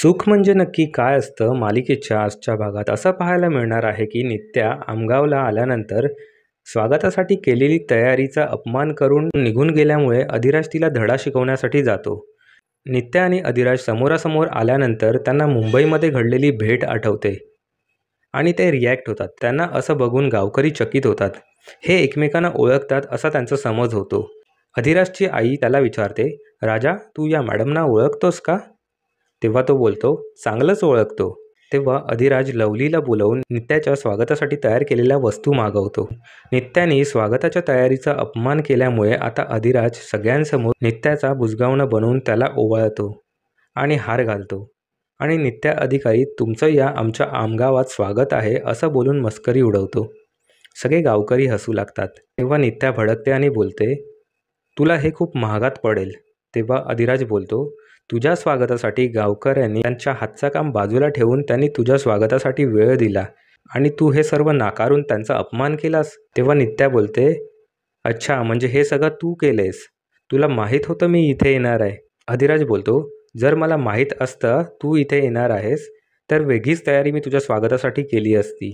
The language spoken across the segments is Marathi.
सुख म्हणजे नक्की काय असतं मालिकेच्या आजच्या भागात असं पाहायला मिळणार आहे की नित्या आमगावला आल्यानंतर स्वागतासाठी केलेली तयारीचा अपमान करून निघून गेल्यामुळे अधिराज तिला धडा शिकवण्यासाठी जातो नित्या आणि अधिराज समोरासमोर आल्यानंतर त्यांना मुंबईमध्ये घडलेली भेट आठवते आणि ते रिॲक्ट होतात त्यांना असं बघून गावकरी चकित होतात हे एकमेकांना ओळखतात असा त्यांचा समज होतो अधिराजची आई त्याला विचारते राजा तू या मॅडमना ओळखतोस का तेव्हा तो बोलतो चांगलंच ओळखतो तेव्हा अधिराज लवलीला बोलवून नित्याच्या स्वागतासाठी तयार केलेल्या वस्तू मागवतो नित्याने स्वागताच्या तयारीचा अपमान केल्यामुळे आता अधिराज सगळ्यांसमोर नित्याचा बुजगावणं बनवून त्याला ओवाळतो आणि हार घालतो आणि नित्या अधिकारी तुमचं या आमच्या आमगावात स्वागत आहे असं बोलून मस्करी उडवतो सगळे गावकरी हसू लागतात तेव्हा नित्या भडकते आणि बोलते तुला हे खूप महागात पडेल तेव्हा अधिराज बोलतो तुझ्या स्वागतासाठी गावकऱ्यांनी त्यांच्या हातचं काम बाजूला ठेवून त्यांनी तुझ्या स्वागतासाठी वेळ दिला आणि तू हे सर्व नाकारून त्यांचा अपमान केलास तेव्हा नित्या बोलते अच्छा म्हणजे हे सगळं तू केलेस तुला माहीत होतं मी इथे येणार आहे अधिराज बोलतो जर मला माहीत असतं तू इथे येणार आहेस तर वेगळीच तयारी मी तुझ्या स्वागतासाठी केली असती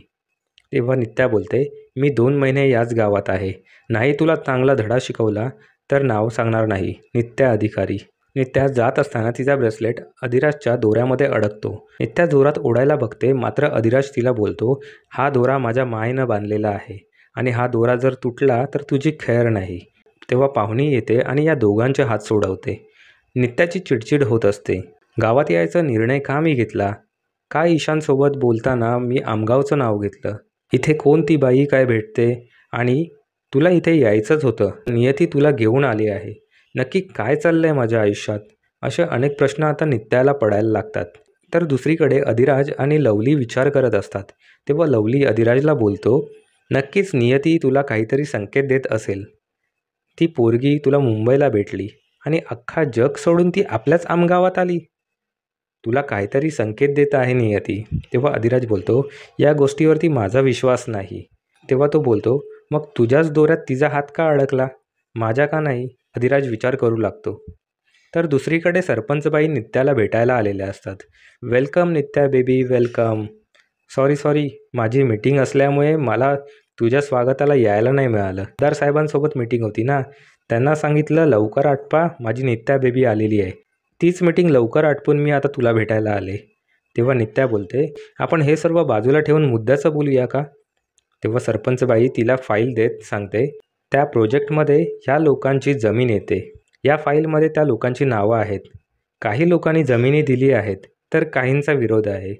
तेव्हा नित्या बोलते मी दोन महिने याच गावात आहे नाही तुला चांगला धडा शिकवला तर नाव सांगणार नाही नित्या अधिकारी नित्या जात असताना तिचा ब्रेसलेट अधिराजच्या दोऱ्यामध्ये अडकतो नित्या जोरात ओढायला बघते मात्र अधिराज तिला बोलतो हा दोरा माझ्या मायनं बांधलेला आहे आणि हा दोरा जर तुटला तर तुझी खैर नाही तेव्हा पाहुणी येते आणि या दोघांचे हात सोडवते नित्याची चिडचिड होत असते गावात यायचा निर्णय का मी घेतला का ईशांसोबत बोलताना मी आमगावचं नाव घेतलं इथे कोण ती बाई काय भेटते आणि तुला इथे यायचंच होतं नियती तुला घेऊन आली आहे नक्की काय चाललं आहे माझ्या आयुष्यात असे अनेक प्रश्न आता नित्याला पडायला लागतात तर दुसरीकडे अधिराज आणि लवली विचार करत असतात तेव्हा लवली अधिराजला बोलतो नक्कीच नियती तुला काहीतरी संकेत देत असेल ती पोरगी तुला मुंबईला भेटली आणि अख्खा जग सोडून ती आपल्याच आमगावात आली तुला काहीतरी संकेत देत आहे नियती तेव्हा अधिराज बोलतो या गोष्टीवरती माझा विश्वास नाही तेव्हा तो बोलतो मग तुझ्याच दोऱ्यात तिचा हात का अडकला माझ्या का नाही अधिराज विचार करू लागतो तर दुसरीकडे सरपंचबाई नित्याला भेटायला आलेल्या असतात welcome Nitya baby welcome sorry sorry माझी मीटिंग असल्यामुळे मला तुझ्या स्वागताला यायला नाही मिळालं दर साहेबांसोबत मीटिंग होती ना त्यांना सांगितलं लवकर आटपा माझी नित्या बेबी आलेली आहे तीच मीटिंग लवकर आटपून मी आता तुला भेटायला आले तेव्हा नित्या बोलते आपण हे सर्व बाजूला ठेवून मुद्द्याचं बोलूया का तेव्हा सरपंचबाई तिला फाईल देत सांगते त्या प्रोजेक्टमध्ये ह्या लोकांची जमीन येते या फाईलमध्ये त्या लोकांची नावं आहेत काही लोकांनी जमिनी दिली आहेत तर काहींचा विरोध आहे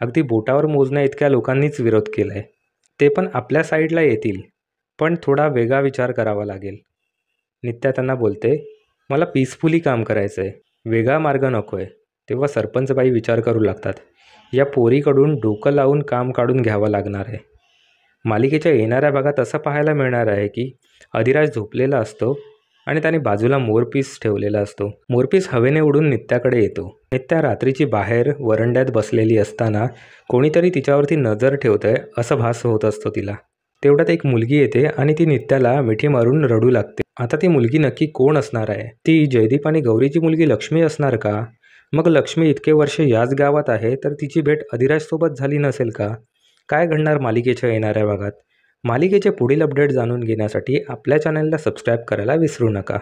अगदी बोटावर मोजण्या इतक्या लोकांनीच विरोध केला आहे ते पण आपल्या साईडला येतील पण थोडा वेगळा विचार करावा लागेल नित्या त्यांना बोलते मला पीसफुली काम करायचं आहे वेगळा मार्ग नको आहे तेव्हा सरपंचबाई विचार करू लागतात या पोरीकडून डोकं लावून काम काढून घ्यावं लागणार आहे मालिकेच्या येणाऱ्या भागात असं पाहायला मिळणार आहे की अधिराज झोपलेला असतो आणि त्याने बाजूला मोरपीस ठेवलेला असतो मोरपीस हवेने उडून नित्याकडे येतो नित्या रात्रीची बाहेर वरंड्यात बसलेली असताना कोणीतरी तिच्यावरती नजर ठेवतंय असं भास होत असतो तिला तेवढ्यात एक मुलगी येते आणि ती नित्याला मिठी मारून रडू लागते आता ती मुलगी नक्की कोण असणार आहे ती जयदीप आणि गौरीची मुलगी लक्ष्मी असणार का मग लक्ष्मी इतके वर्ष याच गावात आहे तर तिची भेट अधिराजसोबत झाली नसेल का काय घडणार मालिकेच्या येणाऱ्या भागात मालिकेचे पुढील अपडेट जाणून घेण्यासाठी आपल्या चॅनलला सबस्क्राईब करायला विसरू नका